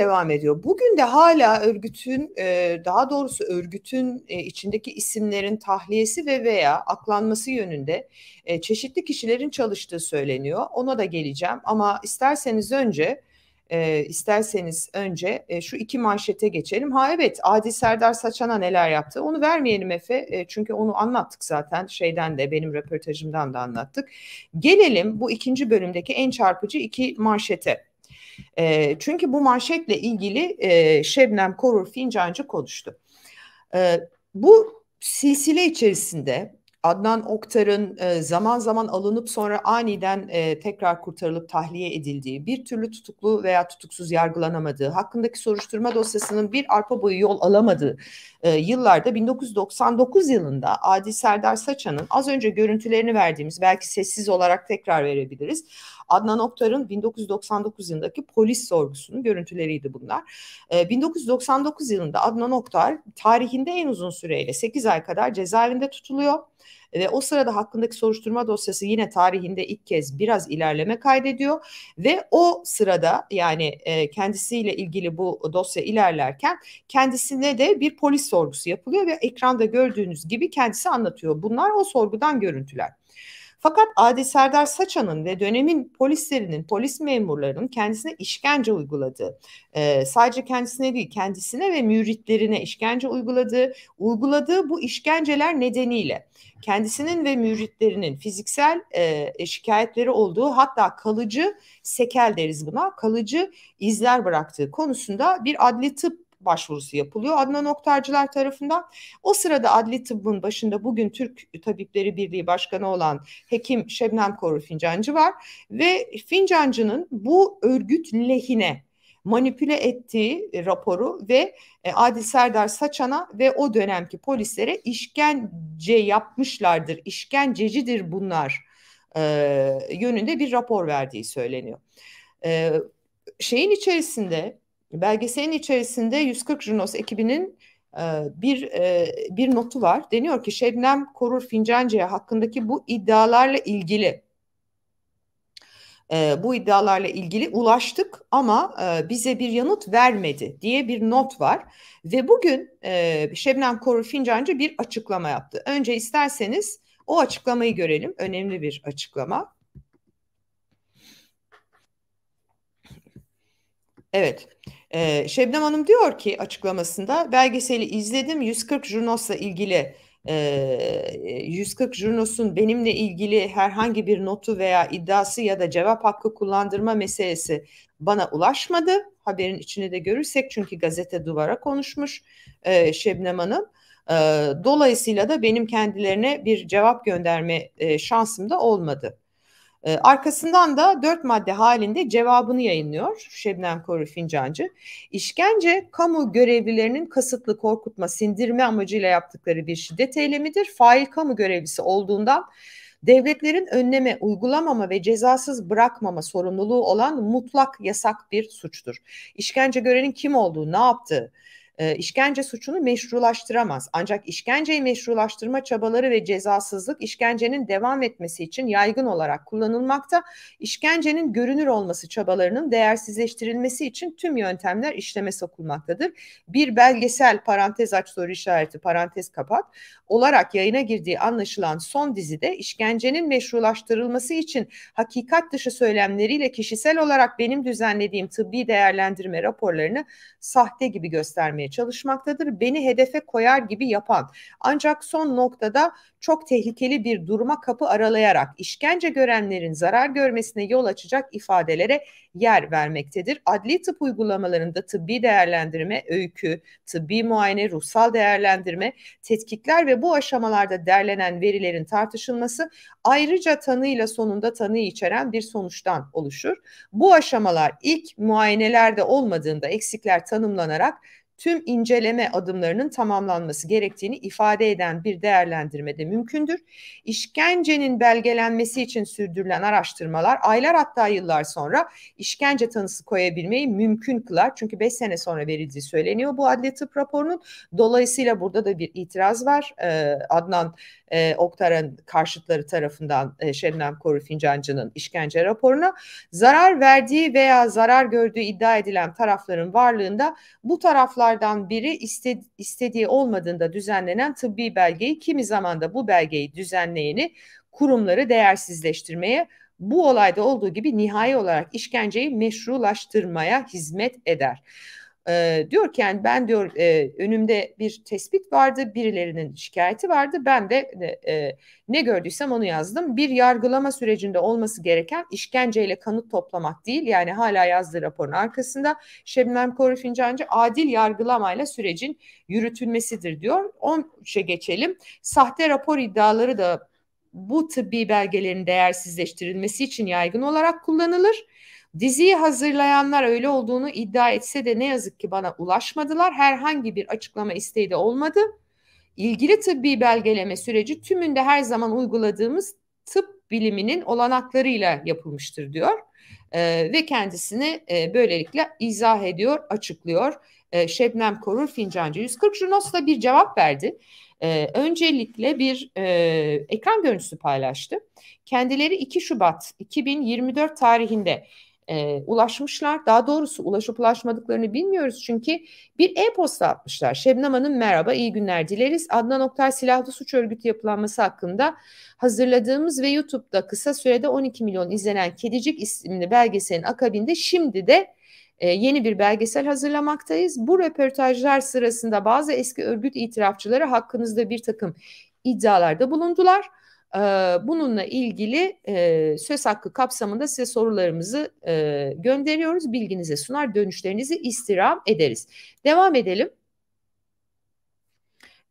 devam ediyor. Bugün de hala örgütün e, daha doğrusu örgütün e, içindeki isimlerin tahliyesi ve veya aklanması yönünde e, çeşitli kişilerin çalıştığı söyleniyor. Ona da geleceğim ama isterseniz önce isterseniz önce şu iki manşete geçelim. Ha evet Adi Serdar Saçan'a neler yaptı onu vermeyelim Efe çünkü onu anlattık zaten şeyden de benim röportajımdan da anlattık. Gelelim bu ikinci bölümdeki en çarpıcı iki manşete. E, çünkü bu manşetle ilgili e, Şebnem Korur Fincancı konuştu. E, bu silsile içerisinde Adnan Oktar'ın e, zaman zaman alınıp sonra aniden e, tekrar kurtarılıp tahliye edildiği, bir türlü tutuklu veya tutuksuz yargılanamadığı, hakkındaki soruşturma dosyasının bir arpa boyu yol alamadığı e, yıllarda 1999 yılında Adi Serdar Saçan'ın az önce görüntülerini verdiğimiz belki sessiz olarak tekrar verebiliriz Adnan Oktar'ın 1999 yılındaki polis sorgusunun görüntüleriydi bunlar. E, ee, 1999 yılında Adnan Oktar tarihinde en uzun süreyle 8 ay kadar cezaevinde tutuluyor ve o sırada hakkındaki soruşturma dosyası yine tarihinde ilk kez biraz ilerleme kaydediyor ve o sırada yani e, kendisiyle ilgili bu dosya ilerlerken kendisine de bir polis sorgusu yapılıyor ve ekranda gördüğünüz gibi kendisi anlatıyor. Bunlar o sorgudan görüntüler. Fakat Adi Serdar Saçan'ın ve dönemin polislerinin, polis memurlarının kendisine işkence uyguladığı, e, sadece kendisine değil kendisine ve müritlerine işkence uyguladığı, uyguladığı bu işkenceler nedeniyle kendisinin ve müritlerinin fiziksel e, şikayetleri olduğu hatta kalıcı sekel deriz buna, kalıcı izler bıraktığı konusunda bir adli tıp başvurusu yapılıyor Adnan Oktarcılar tarafından. O sırada adli tıbbın başında bugün Türk Tabipleri Birliği Başkanı olan hekim Şebnem Koru Fincancı var ve Fincancı'nın bu örgüt lehine manipüle ettiği e, raporu ve e, Adil Serdar Saçan'a ve o dönemki polislere işkence yapmışlardır, işkencecidir bunlar e, yönünde bir rapor verdiği söyleniyor. E, şeyin içerisinde Belgeselin içerisinde 140 Junos ekibinin e, bir e, bir notu var. Deniyor ki Şebnem Korur Fincancı'ya hakkındaki bu iddialarla ilgili e, bu iddialarla ilgili ulaştık ama bize bir yanıt vermedi diye bir not var. Ve bugün Şebnem Korur Fincancı bir açıklama yaptı. Önce isterseniz o açıklamayı görelim. Önemli bir açıklama. Evet. Ee, Şebnem Hanım diyor ki açıklamasında belgeseli izledim 140 Junosla ilgili e, 140 Junosun benimle ilgili herhangi bir notu veya iddiası ya da cevap hakkı kullandırma meselesi bana ulaşmadı. Haberin içine de görürsek çünkü gazete duvara konuşmuş e, Şebnem Hanım. E, dolayısıyla da benim kendilerine bir cevap gönderme e, şansım da olmadı. Ee, arkasından da dört madde halinde cevabını yayınlıyor Şebnem Koru Fincancı. İşkence kamu görevlilerinin kasıtlı korkutma, sindirme amacıyla yaptıkları bir şiddet eylemidir. Fail kamu görevlisi olduğundan devletlerin önleme, uygulamama ve cezasız bırakmama sorumluluğu olan mutlak yasak bir suçtur. İşkence görenin kim olduğu, ne yaptığı, e, işkence suçunu meşrulaştıramaz. Ancak işkenceyi meşrulaştırma çabaları ve cezasızlık işkencenin devam etmesi için yaygın olarak kullanılmakta. İşkencenin görünür olması çabalarının değersizleştirilmesi için tüm yöntemler işleme sokulmaktadır. Bir belgesel parantez aç soru işareti parantez kapat olarak yayına girdiği anlaşılan son dizide işkencenin meşrulaştırılması için hakikat dışı söylemleriyle kişisel olarak benim düzenlediğim tıbbi değerlendirme raporlarını sahte gibi göstermeye etmeye çalışmaktadır. Beni hedefe koyar gibi yapan ancak son noktada çok tehlikeli bir duruma kapı aralayarak işkence görenlerin zarar görmesine yol açacak ifadelere yer vermektedir. Adli tıp uygulamalarında tıbbi değerlendirme, öykü, tıbbi muayene, ruhsal değerlendirme, tetkikler ve bu aşamalarda derlenen verilerin tartışılması ayrıca tanıyla sonunda tanı içeren bir sonuçtan oluşur. Bu aşamalar ilk muayenelerde olmadığında eksikler tanımlanarak tüm inceleme adımlarının tamamlanması gerektiğini ifade eden bir değerlendirme de mümkündür. İşkencenin belgelenmesi için sürdürülen araştırmalar aylar hatta yıllar sonra işkence tanısı koyabilmeyi mümkün kılar. Çünkü 5 sene sonra verildiği söyleniyor bu adli tıp raporunun. Dolayısıyla burada da bir itiraz var. Ee, Adnan e, Oktar'ın karşıtları tarafından e, Şebnem Koru Fincancı'nın işkence raporuna zarar verdiği veya zarar gördüğü iddia edilen tarafların varlığında bu taraflardan biri iste, istediği olmadığında düzenlenen tıbbi belgeyi kimi zaman da bu belgeyi düzenleyeni kurumları değersizleştirmeye bu olayda olduğu gibi nihai olarak işkenceyi meşrulaştırmaya hizmet eder. E, diyor ki yani ben diyor e, önümde bir tespit vardı, birilerinin şikayeti vardı. Ben de e, ne gördüysem onu yazdım. Bir yargılama sürecinde olması gereken işkenceyle kanıt toplamak değil. Yani hala yazdığı raporun arkasında Şebnem Koru Fincancı adil yargılamayla sürecin yürütülmesidir diyor. 13'e geçelim. Sahte rapor iddiaları da bu tıbbi belgelerin değersizleştirilmesi için yaygın olarak kullanılır Diziyi hazırlayanlar öyle olduğunu iddia etse de ne yazık ki bana ulaşmadılar. Herhangi bir açıklama isteği de olmadı. İlgili tıbbi belgeleme süreci tümünde her zaman uyguladığımız tıp biliminin olanaklarıyla yapılmıştır diyor. Ee, ve kendisini e, böylelikle izah ediyor, açıklıyor. E, Şebnem Korur Fincancı 140 Junos'la bir cevap verdi. E, öncelikle bir e, ekran görüntüsü paylaştı. Kendileri 2 Şubat 2024 tarihinde e, ulaşmışlar. Daha doğrusu ulaşıp ulaşmadıklarını bilmiyoruz çünkü bir e-posta atmışlar. Şebnem Hanım merhaba iyi günler dileriz. Adnan Oktay Silahlı Suç Örgütü yapılanması hakkında hazırladığımız ve YouTube'da kısa sürede 12 milyon izlenen Kedicik isimli belgeselin akabinde şimdi de e, yeni bir belgesel hazırlamaktayız. Bu röportajlar sırasında bazı eski örgüt itirafçıları hakkınızda bir takım iddialarda bulundular. Ee, bununla ilgili e, söz hakkı kapsamında size sorularımızı e, gönderiyoruz. Bilginize sunar, dönüşlerinizi istirham ederiz. Devam edelim.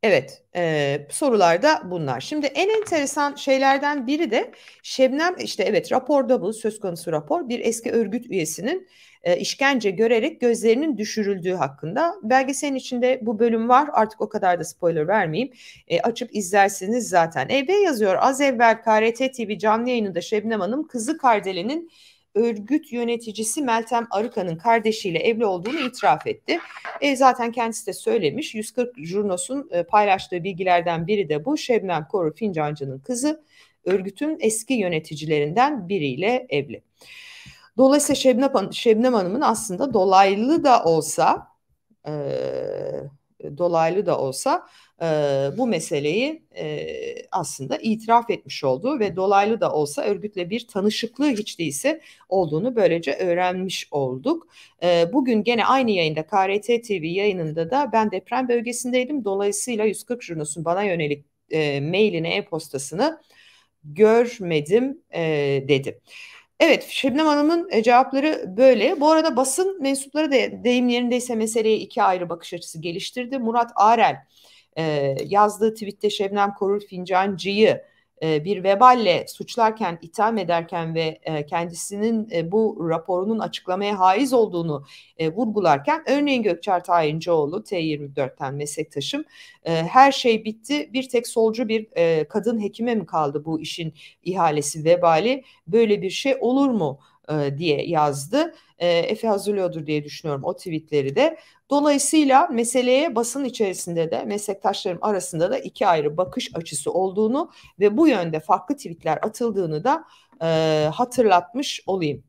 Evet e, sorular da bunlar. Şimdi en enteresan şeylerden biri de Şebnem işte evet raporda bu söz konusu rapor bir eski örgüt üyesinin e, işkence görerek gözlerinin düşürüldüğü hakkında. Belgeselin içinde bu bölüm var artık o kadar da spoiler vermeyeyim. E, açıp izlersiniz zaten. EB yazıyor az evvel KRT TV canlı yayınında Şebnem Hanım kızı Kardele'nin örgüt yöneticisi Meltem Arıkan'ın kardeşiyle evli olduğunu itiraf etti. E, zaten kendisi de söylemiş. 140 Jurnos'un e, paylaştığı bilgilerden biri de bu. Şebnem Koru Fincancı'nın kızı örgütün eski yöneticilerinden biriyle evli. Dolayısıyla Şebnem, Şebnem Hanım'ın aslında dolaylı da olsa e, dolaylı da olsa e, bu meseleyi e, aslında itiraf etmiş olduğu ve dolaylı da olsa örgütle bir tanışıklığı hiç değilse olduğunu böylece öğrenmiş olduk. E, bugün gene aynı yayında KRT TV yayınında da ben deprem bölgesindeydim. Dolayısıyla 140 Jurnus'un bana yönelik e, mailini, e-postasını görmedim e, dedi. Evet Şebnem Hanım'ın e, cevapları böyle. Bu arada basın mensupları da deyim yerindeyse meseleye iki ayrı bakış açısı geliştirdi. Murat Arel e, yazdığı tweette Şebnem Korur Fincancı'yı e, bir veballe suçlarken, itham ederken ve e, kendisinin e, bu raporunun açıklamaya haiz olduğunu vurgularken örneğin Gökçer Tayincioğlu T24'ten meslektaşım her şey bitti bir tek solcu bir kadın hekime mi kaldı bu işin ihalesi vebali böyle bir şey olur mu? diye yazdı. Efe hazırlıyordur diye düşünüyorum o tweetleri de. Dolayısıyla meseleye basın içerisinde de meslektaşlarım arasında da iki ayrı bakış açısı olduğunu ve bu yönde farklı tweetler atıldığını da e, hatırlatmış olayım.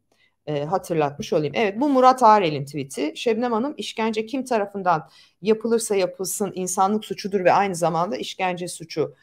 E, hatırlatmış olayım. Evet bu Murat Arel'in tweet'i. Şebnem Hanım işkence kim tarafından yapılırsa yapılsın insanlık suçudur ve aynı zamanda işkence suçu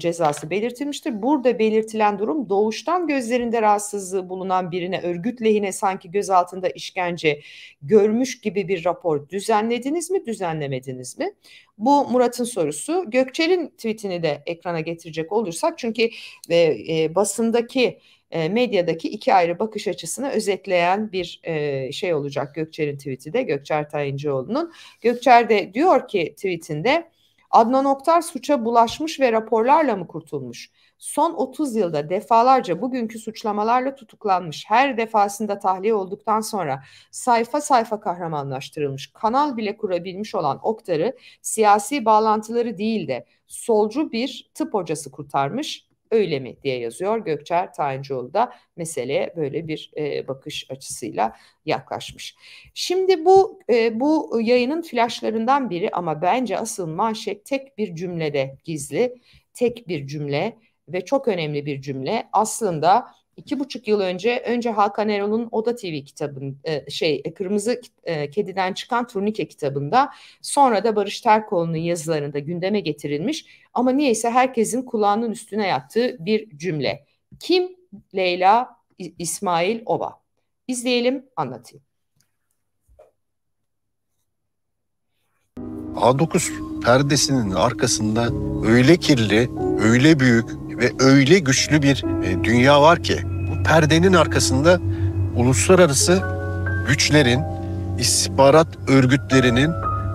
cezası belirtilmiştir. Burada belirtilen durum doğuştan gözlerinde rahatsızlığı bulunan birine örgüt lehine sanki gözaltında işkence görmüş gibi bir rapor düzenlediniz mi, düzenlemediniz mi? Bu Murat'ın sorusu. Gökçel'in tweetini de ekrana getirecek olursak çünkü e, e, basındaki e, medyadaki iki ayrı bakış açısını özetleyen bir e, şey olacak Gökçer'in tweet'i de Gökçer Tayıncıoğlu'nun. Gökçer de diyor ki tweetinde Adnan Oktar suça bulaşmış ve raporlarla mı kurtulmuş? Son 30 yılda defalarca bugünkü suçlamalarla tutuklanmış. Her defasında tahliye olduktan sonra sayfa sayfa kahramanlaştırılmış, kanal bile kurabilmiş olan Oktar'ı siyasi bağlantıları değil de solcu bir tıp hocası kurtarmış öyle mi diye yazıyor Gökçer Tayıncıoğlu da meseleye böyle bir e, bakış açısıyla yaklaşmış. Şimdi bu e, bu yayının flaşlarından biri ama bence asıl manşet tek bir cümlede gizli, tek bir cümle ve çok önemli bir cümle aslında iki buçuk yıl önce önce Hakan Erol'un Oda TV kitabın e, şey e, Kırmızı e, Kediden çıkan Turnike kitabında sonra da Barış Terkoğlu'nun yazılarında gündeme getirilmiş ama niyeyse herkesin kulağının üstüne yattığı bir cümle. Kim Leyla İsmail Ova. İzleyelim anlatayım. A9 perdesinin arkasında öyle kirli, öyle büyük, ve öyle güçlü bir e, dünya var ki bu perdenin arkasında uluslararası güçlerin, istihbarat örgütlerinin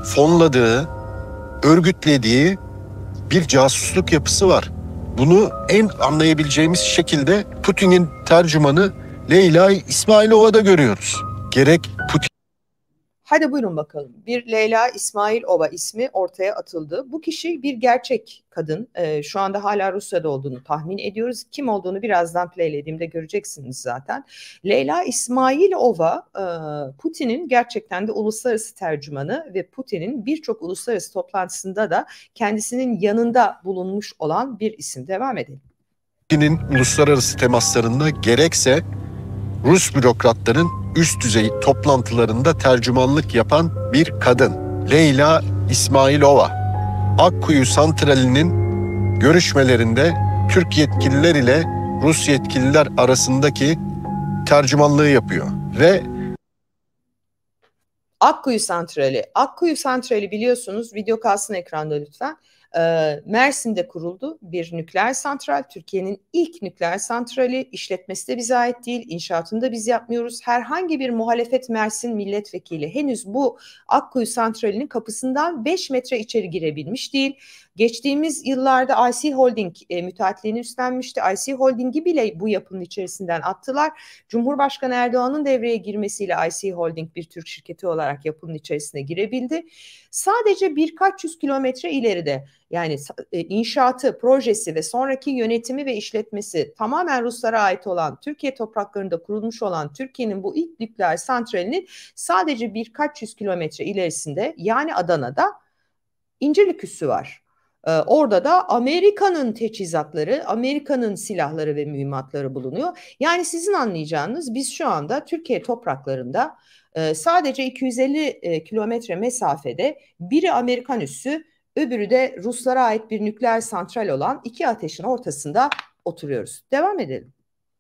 fonladığı, örgütlediği bir casusluk yapısı var. Bunu en anlayabileceğimiz şekilde Putin'in tercümanı Leyla İsmailova'da görüyoruz. Gerek Putin Hadi buyurun bakalım. Bir Leyla İsmail Ova ismi ortaya atıldı. Bu kişi bir gerçek kadın. E, şu anda hala Rusya'da olduğunu tahmin ediyoruz. Kim olduğunu birazdan playlediğimde göreceksiniz zaten. Leyla İsmail Ova e, Putin'in gerçekten de uluslararası tercümanı ve Putin'in birçok uluslararası toplantısında da kendisinin yanında bulunmuş olan bir isim. Devam edelim. Putin'in uluslararası temaslarında gerekse Rus bürokratlarının üst düzey toplantılarında tercümanlık yapan bir kadın Leyla İsmailova. Akkuyu santralinin görüşmelerinde Türk yetkililer ile Rus yetkililer arasındaki tercümanlığı yapıyor ve Akkuyu Santrali. Akkuyu Santrali biliyorsunuz video kalsın ekranda lütfen. Mersin'de kuruldu bir nükleer santral. Türkiye'nin ilk nükleer santrali işletmesi de bize ait değil, inşaatını da biz yapmıyoruz. Herhangi bir muhalefet Mersin milletvekili henüz bu Akkuyu santralinin kapısından 5 metre içeri girebilmiş değil. Geçtiğimiz yıllarda IC Holding e, müteahhitliğini üstlenmişti. IC Holding'i bile bu yapının içerisinden attılar. Cumhurbaşkanı Erdoğan'ın devreye girmesiyle IC Holding bir Türk şirketi olarak yapının içerisine girebildi. Sadece birkaç yüz kilometre ileride yani e, inşaatı, projesi ve sonraki yönetimi ve işletmesi tamamen Ruslara ait olan Türkiye topraklarında kurulmuş olan Türkiye'nin bu ilk nükleer santralinin sadece birkaç yüz kilometre ilerisinde yani Adana'da İncirlik Üssü var. Ee, orada da Amerika'nın teçhizatları, Amerika'nın silahları ve mühimmatları bulunuyor. Yani sizin anlayacağınız biz şu anda Türkiye topraklarında e, sadece 250 e, kilometre mesafede biri Amerikan üssü, öbürü de Ruslara ait bir nükleer santral olan iki ateşin ortasında oturuyoruz. Devam edelim.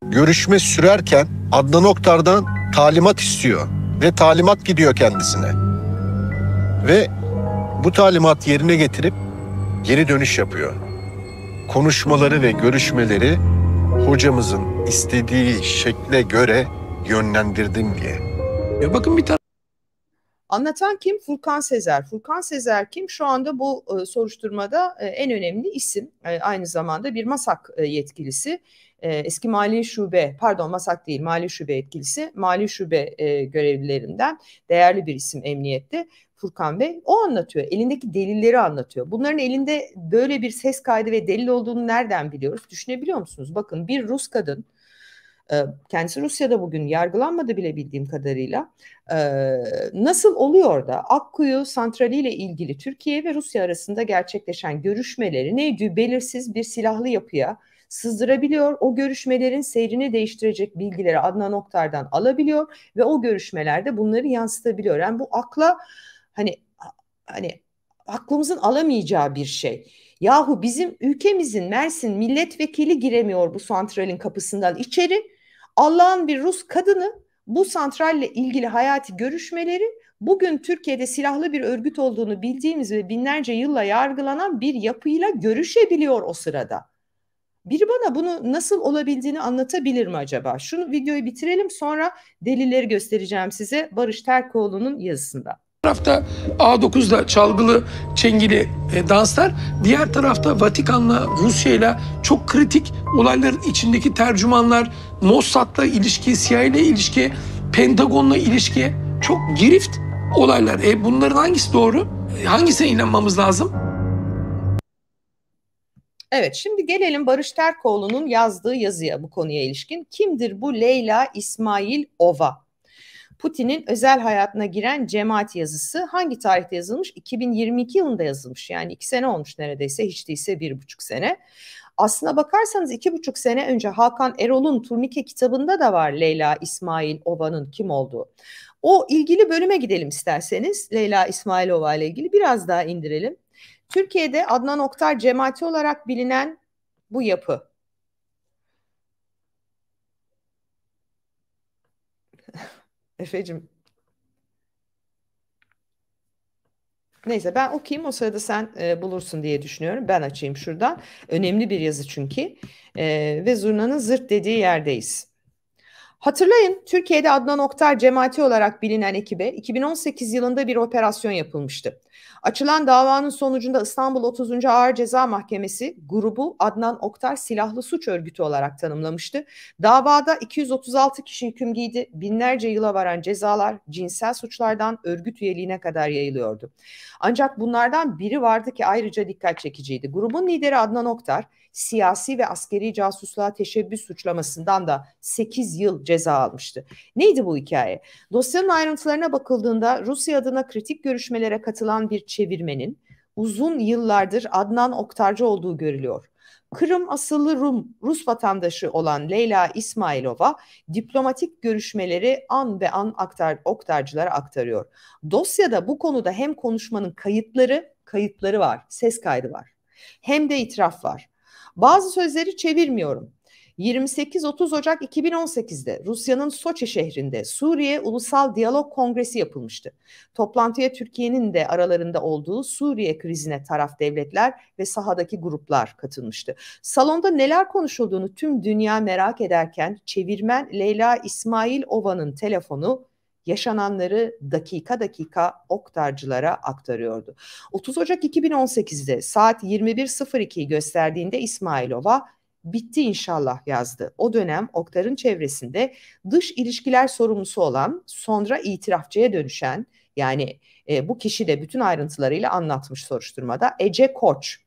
Görüşme sürerken Adnan Oktar'dan talimat istiyor ve talimat gidiyor kendisine. Ve bu talimat yerine getirip geri dönüş yapıyor. Konuşmaları ve görüşmeleri hocamızın istediği şekle göre yönlendirdim diye. Ya bakın bir tane Anlatan kim? Furkan Sezer. Furkan Sezer kim? Şu anda bu e, soruşturmada e, en önemli isim. E, aynı zamanda bir MASAK e, yetkilisi. E, eski Mali Şube, pardon MASAK değil Mali Şube yetkilisi. Mali Şube e, görevlilerinden değerli bir isim emniyette. Furkan Bey. O anlatıyor. Elindeki delilleri anlatıyor. Bunların elinde böyle bir ses kaydı ve delil olduğunu nereden biliyoruz? Düşünebiliyor musunuz? Bakın bir Rus kadın e, kendisi Rusya'da bugün yargılanmadı bile bildiğim kadarıyla. E, nasıl oluyor da Akkuyu santrali ile ilgili Türkiye ve Rusya arasında gerçekleşen görüşmeleri neydi belirsiz bir silahlı yapıya sızdırabiliyor. O görüşmelerin seyrini değiştirecek bilgileri Adnan Oktar'dan alabiliyor ve o görüşmelerde bunları yansıtabiliyor. Yani bu akla hani hani aklımızın alamayacağı bir şey. Yahu bizim ülkemizin Mersin milletvekili giremiyor bu santralin kapısından içeri. Allah'ın bir Rus kadını bu santralle ilgili hayati görüşmeleri bugün Türkiye'de silahlı bir örgüt olduğunu bildiğimiz ve binlerce yılla yargılanan bir yapıyla görüşebiliyor o sırada. Biri bana bunu nasıl olabildiğini anlatabilir mi acaba? Şunu videoyu bitirelim sonra delilleri göstereceğim size Barış Terkoğlu'nun yazısında tarafta A9'da çalgılı, çengili e, danslar, diğer tarafta Vatikan'la, Rusya'yla çok kritik olayların içindeki tercümanlar, Mossad'la ilişki, CIA'yla ilişki, Pentagon'la ilişki çok girift olaylar. E bunların hangisi doğru? E, hangisine inanmamız lazım? Evet şimdi gelelim Barış Terkoğlu'nun yazdığı yazıya bu konuya ilişkin. Kimdir bu Leyla İsmail Ova? Putin'in özel hayatına giren cemaat yazısı hangi tarihte yazılmış? 2022 yılında yazılmış yani iki sene olmuş neredeyse hiç değilse bir buçuk sene. Aslına bakarsanız iki buçuk sene önce Hakan Erol'un Turnike kitabında da var Leyla İsmail Ova'nın kim olduğu. O ilgili bölüme gidelim isterseniz Leyla İsmail Ova ile ilgili biraz daha indirelim. Türkiye'de Adnan Oktar cemaati olarak bilinen bu yapı Efe'cim. Neyse ben okuyayım o sırada sen e, bulursun diye düşünüyorum. Ben açayım şuradan. Önemli bir yazı çünkü. E, ve zurnanın zırt dediği yerdeyiz. Hatırlayın Türkiye'de Adnan Oktar cemaati olarak bilinen ekibe 2018 yılında bir operasyon yapılmıştı. Açılan davanın sonucunda İstanbul 30. Ağır Ceza Mahkemesi grubu Adnan Oktar silahlı suç örgütü olarak tanımlamıştı. Davada 236 kişi hüküm giydi. Binlerce yıla varan cezalar cinsel suçlardan örgüt üyeliğine kadar yayılıyordu. Ancak bunlardan biri vardı ki ayrıca dikkat çekiciydi. Grubun lideri Adnan Oktar siyasi ve askeri casusluğa teşebbüs suçlamasından da 8 yıl ceza almıştı. Neydi bu hikaye? Dosyanın ayrıntılarına bakıldığında Rusya adına kritik görüşmelere katılan bir çevirmenin uzun yıllardır Adnan Oktarcı olduğu görülüyor. Kırım asıllı Rum, Rus vatandaşı olan Leyla İsmailova diplomatik görüşmeleri an ve an aktar, oktarcılara aktarıyor. Dosyada bu konuda hem konuşmanın kayıtları, kayıtları var, ses kaydı var. Hem de itiraf var. Bazı sözleri çevirmiyorum. 28-30 Ocak 2018'de Rusya'nın Soçi şehrinde Suriye Ulusal Diyalog Kongresi yapılmıştı. Toplantıya Türkiye'nin de aralarında olduğu Suriye krizine taraf devletler ve sahadaki gruplar katılmıştı. Salonda neler konuşulduğunu tüm dünya merak ederken çevirmen Leyla İsmail Ova'nın telefonu yaşananları dakika dakika oktarcılara aktarıyordu. 30 Ocak 2018'de saat 21.02'yi gösterdiğinde İsmailova bitti inşallah yazdı. O dönem Oktar'ın çevresinde dış ilişkiler sorumlusu olan sonra itirafçıya dönüşen yani e, bu kişi de bütün ayrıntılarıyla anlatmış soruşturmada Ece Koç.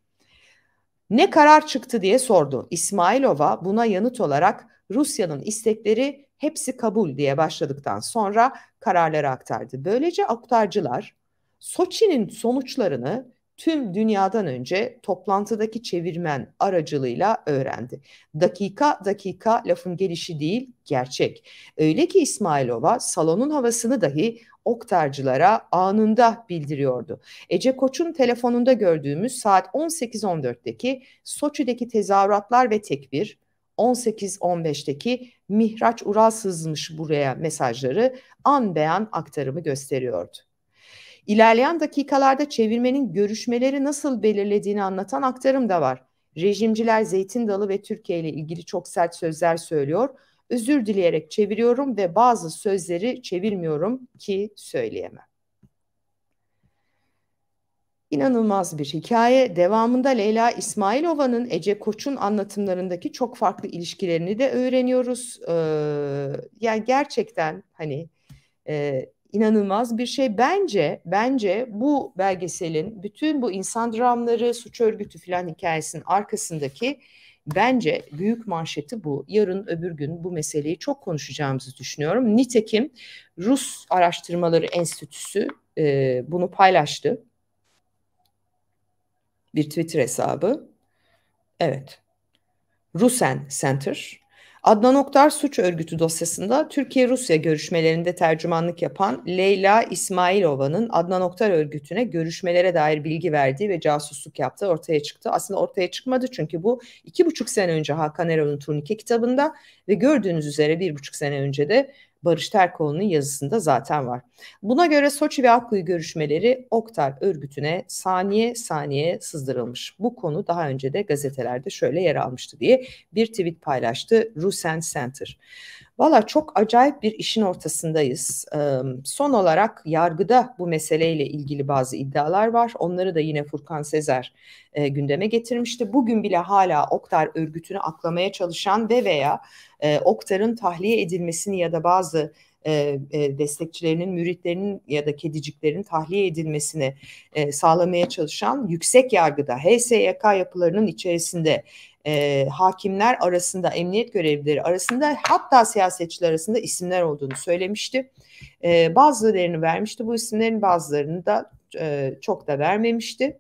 Ne karar çıktı diye sordu. İsmailova buna yanıt olarak Rusya'nın istekleri hepsi kabul diye başladıktan sonra kararları aktardı. Böylece aktarcılar Soçi'nin sonuçlarını tüm dünyadan önce toplantıdaki çevirmen aracılığıyla öğrendi. Dakika dakika lafın gelişi değil, gerçek. Öyle ki İsmailova salonun havasını dahi oktarcılara anında bildiriyordu. Ece Koç'un telefonunda gördüğümüz saat 18.14'teki Soçi'deki tezahüratlar ve tekbir, 18-15'teki Mihraç Ural sızmış buraya mesajları an beyan aktarımı gösteriyordu. İlerleyen dakikalarda çevirmenin görüşmeleri nasıl belirlediğini anlatan aktarım da var. Rejimciler Zeytin Dalı ve Türkiye ile ilgili çok sert sözler söylüyor. Özür dileyerek çeviriyorum ve bazı sözleri çevirmiyorum ki söyleyemem. İnanılmaz bir hikaye. Devamında Leyla İsmailova'nın Ece Koç'un anlatımlarındaki çok farklı ilişkilerini de öğreniyoruz. Ee, yani gerçekten hani e, inanılmaz bir şey. Bence bence bu belgeselin bütün bu insan dramları, suç örgütü filan hikayesinin arkasındaki bence büyük manşeti bu. Yarın öbür gün bu meseleyi çok konuşacağımızı düşünüyorum. Nitekim Rus Araştırmaları Enstitüsü e, bunu paylaştı. Bir Twitter hesabı. Evet. Rusen Center Adnan Oktar suç örgütü dosyasında Türkiye-Rusya görüşmelerinde tercümanlık yapan Leyla İsmailova'nın Adnan Oktar örgütüne görüşmelere dair bilgi verdiği ve casusluk yaptığı ortaya çıktı. Aslında ortaya çıkmadı çünkü bu iki buçuk sene önce Hakan Erol'un Turnike kitabında ve gördüğünüz üzere bir buçuk sene önce de Barış Terkoğlu'nun yazısında zaten var. Buna göre Soçi ve Akkuyu görüşmeleri Oktar örgütüne saniye saniye sızdırılmış. Bu konu daha önce de gazetelerde şöyle yer almıştı diye bir tweet paylaştı Rusen Center. Valla çok acayip bir işin ortasındayız. son olarak yargıda bu meseleyle ilgili bazı iddialar var. Onları da yine Furkan Sezer e, gündeme getirmişti. Bugün bile hala Oktar örgütünü aklamaya çalışan ve veya e, Oktar'ın tahliye edilmesini ya da bazı destekçilerinin, müritlerinin ya da kediciklerin tahliye edilmesini sağlamaya çalışan yüksek yargıda HSYK yapılarının içerisinde e, hakimler arasında, emniyet görevlileri arasında hatta siyasetçiler arasında isimler olduğunu söylemişti. E, bazılarını vermişti bu isimlerin bazılarını da e, çok da vermemişti.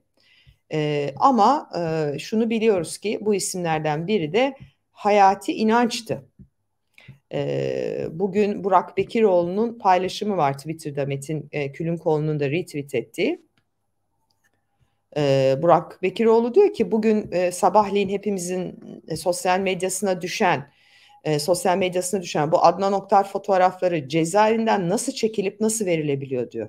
E, ama e, şunu biliyoruz ki bu isimlerden biri de Hayati İnanç'tı bugün Burak Bekiroğlu'nun paylaşımı var Twitter'da Metin e, Külünkoğlu'nun da retweet ettiği. E, Burak Bekiroğlu diyor ki bugün e, sabahleyin hepimizin e, sosyal medyasına düşen e, sosyal medyasına düşen bu Adnan Oktar fotoğrafları cezaevinden nasıl çekilip nasıl verilebiliyor diyor.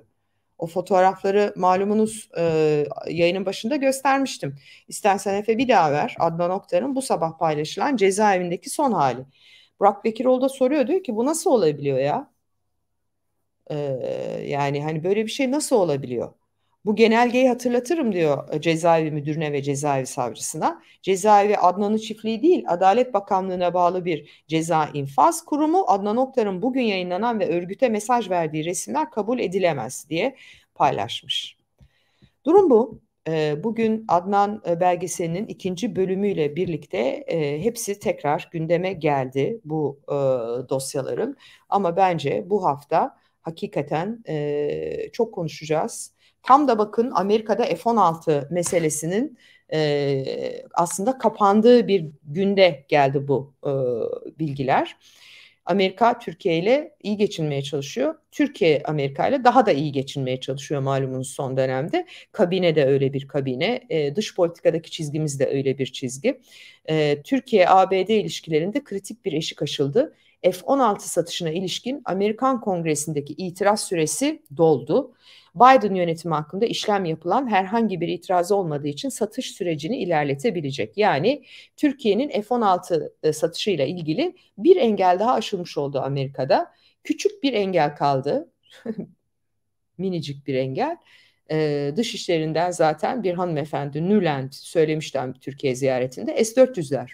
O fotoğrafları malumunuz e, yayının başında göstermiştim. İstersen Efe bir daha ver Adnan Oktar'ın bu sabah paylaşılan cezaevindeki son hali. Burak Bekiroğlu da soruyor diyor ki bu nasıl olabiliyor ya? Ee, yani hani böyle bir şey nasıl olabiliyor? Bu genelgeyi hatırlatırım diyor e, cezaevi müdürüne ve cezaevi savcısına. Cezaevi Adnan'ın çiftliği değil, Adalet Bakanlığı'na bağlı bir ceza infaz kurumu. Adnan Oktar'ın bugün yayınlanan ve örgüte mesaj verdiği resimler kabul edilemez diye paylaşmış. Durum bu. Bugün Adnan e, belgeselinin ikinci bölümüyle birlikte e, hepsi tekrar gündeme geldi bu e, dosyaların. Ama bence bu hafta hakikaten çok konuşacağız. Tam da bakın Amerika'da F-16 meselesinin aslında kapandığı bir günde geldi bu bilgiler. Evet. Amerika Türkiye ile iyi geçinmeye çalışıyor. Türkiye Amerika ile daha da iyi geçinmeye çalışıyor malumunuz son dönemde. Kabine de öyle bir kabine. E, dış politikadaki çizgimiz de öyle bir çizgi. E, Türkiye-ABD ilişkilerinde kritik bir eşik aşıldı. F-16 satışına ilişkin Amerikan Kongresi'ndeki itiraz süresi doldu. Biden yönetimi hakkında işlem yapılan herhangi bir itirazı olmadığı için satış sürecini ilerletebilecek. Yani Türkiye'nin F-16 e, satışıyla ilgili bir engel daha aşılmış oldu Amerika'da. Küçük bir engel kaldı. Minicik bir engel. Ee, dışişlerinden zaten bir hanımefendi Nüland söylemişti Türkiye ziyaretinde S-400'ler.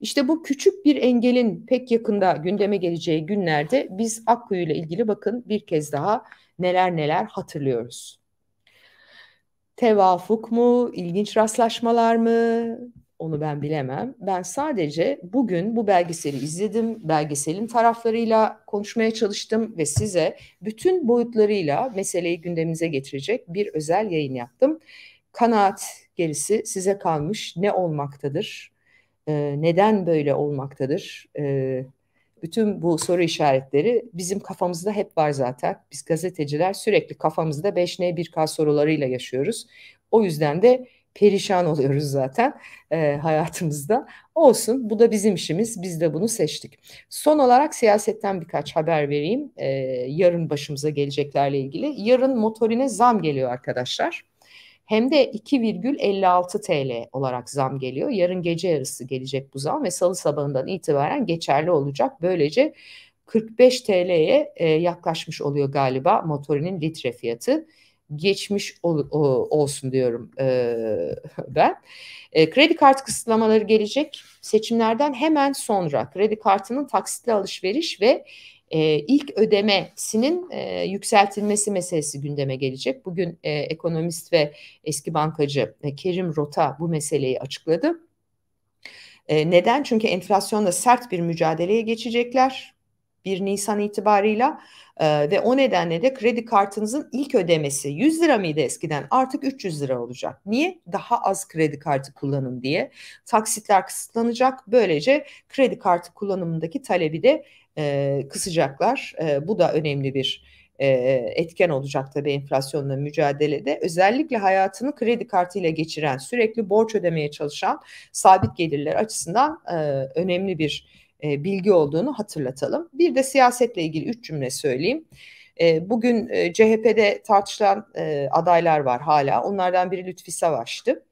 İşte bu küçük bir engelin pek yakında gündeme geleceği günlerde biz Akkuyu ile ilgili bakın bir kez daha neler neler hatırlıyoruz. Tevafuk mu, ilginç rastlaşmalar mı? Onu ben bilemem. Ben sadece bugün bu belgeseli izledim. Belgeselin taraflarıyla konuşmaya çalıştım ve size bütün boyutlarıyla meseleyi gündemimize getirecek bir özel yayın yaptım. Kanaat gerisi size kalmış ne olmaktadır? Ee, neden böyle olmaktadır? Ee, bütün bu soru işaretleri bizim kafamızda hep var zaten. Biz gazeteciler sürekli kafamızda 5N 1K sorularıyla yaşıyoruz. O yüzden de perişan oluyoruz zaten e, hayatımızda. Olsun bu da bizim işimiz biz de bunu seçtik. Son olarak siyasetten birkaç haber vereyim e, yarın başımıza geleceklerle ilgili. Yarın motorine zam geliyor arkadaşlar hem de 2,56 TL olarak zam geliyor. Yarın gece yarısı gelecek bu zam ve salı sabahından itibaren geçerli olacak. Böylece 45 TL'ye e, yaklaşmış oluyor galiba motorinin litre fiyatı geçmiş ol, o, olsun diyorum e, ben. E, kredi kart kısıtlamaları gelecek seçimlerden hemen sonra kredi kartının taksitli alışveriş ve e, ilk ödemesinin e, yükseltilmesi meselesi gündeme gelecek. Bugün e, ekonomist ve eski bankacı e, Kerim Rota bu meseleyi açıkladı. E, neden? Çünkü enflasyonla sert bir mücadeleye geçecekler. 1 Nisan itibarıyla e, ve o nedenle de kredi kartınızın ilk ödemesi 100 lira mıydı eskiden artık 300 lira olacak. Niye? Daha az kredi kartı kullanın diye. Taksitler kısıtlanacak. Böylece kredi kartı kullanımındaki talebi de e, kısacaklar. E, bu da önemli bir e, etken olacak tabii enflasyonla mücadelede. Özellikle hayatını kredi kartıyla geçiren, sürekli borç ödemeye çalışan sabit gelirler açısından e, önemli bir e, bilgi olduğunu hatırlatalım. Bir de siyasetle ilgili üç cümle söyleyeyim. Bugün CHP'de tartışılan adaylar var hala. Onlardan biri Lütfi Savaş'tı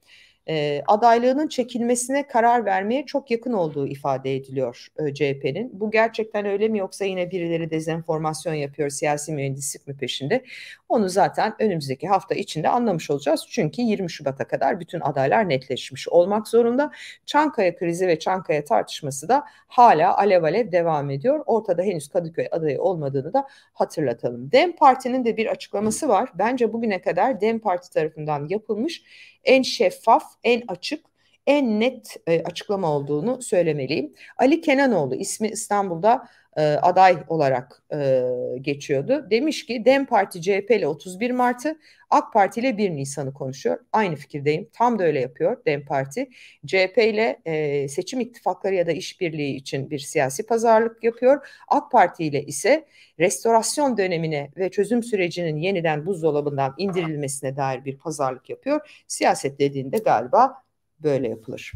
e, adaylığının çekilmesine karar vermeye çok yakın olduğu ifade ediliyor e, CHP'nin. Bu gerçekten öyle mi yoksa yine birileri dezenformasyon yapıyor siyasi mühendislik mi peşinde? Onu zaten önümüzdeki hafta içinde anlamış olacağız. Çünkü 20 Şubat'a kadar bütün adaylar netleşmiş olmak zorunda. Çankaya krizi ve Çankaya tartışması da hala alev alev devam ediyor. Ortada henüz Kadıköy adayı olmadığını da hatırlatalım. DEM Parti'nin de bir açıklaması var. Bence bugüne kadar DEM Parti tarafından yapılmış en şeffaf, en açık en net e, açıklama olduğunu söylemeliyim. Ali Kenanoğlu ismi İstanbul'da e, aday olarak e, geçiyordu. Demiş ki DEM Parti CHP ile 31 Mart'ı AK Parti ile 1 Nisan'ı konuşuyor. Aynı fikirdeyim. Tam da öyle yapıyor DEM Parti. CHP ile e, seçim ittifakları ya da işbirliği için bir siyasi pazarlık yapıyor. AK Parti ile ise restorasyon dönemine ve çözüm sürecinin yeniden buzdolabından indirilmesine dair bir pazarlık yapıyor. Siyaset dediğinde galiba böyle yapılır.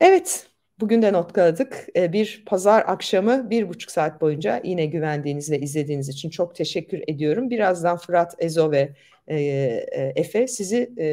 Evet, Bugün de not kaladık. Ee, bir pazar akşamı bir buçuk saat boyunca yine güvendiğiniz ve izlediğiniz için çok teşekkür ediyorum. Birazdan Fırat, Ezo ve e, e, Efe sizi e,